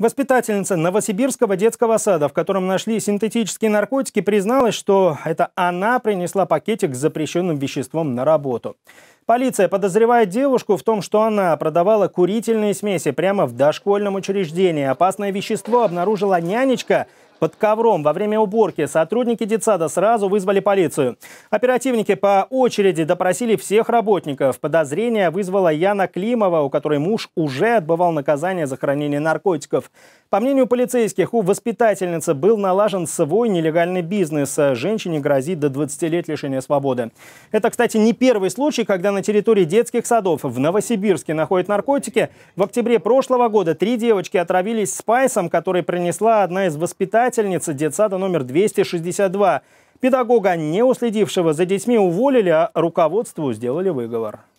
Воспитательница Новосибирского детского сада, в котором нашли синтетические наркотики, призналась, что это она принесла пакетик с запрещенным веществом на работу. Полиция подозревает девушку в том, что она продавала курительные смеси прямо в дошкольном учреждении. Опасное вещество обнаружила нянечка, под ковром во время уборки сотрудники детсада сразу вызвали полицию. Оперативники по очереди допросили всех работников. Подозрение вызвала Яна Климова, у которой муж уже отбывал наказание за хранение наркотиков. По мнению полицейских, у воспитательницы был налажен свой нелегальный бизнес. Женщине грозит до 20 лет лишения свободы. Это, кстати, не первый случай, когда на территории детских садов в Новосибирске находят наркотики. В октябре прошлого года три девочки отравились спайсом, который принесла одна из воспитательниц воспитательницы детсада номер 262. Педагога, не уследившего за детьми, уволили, а руководству сделали выговор.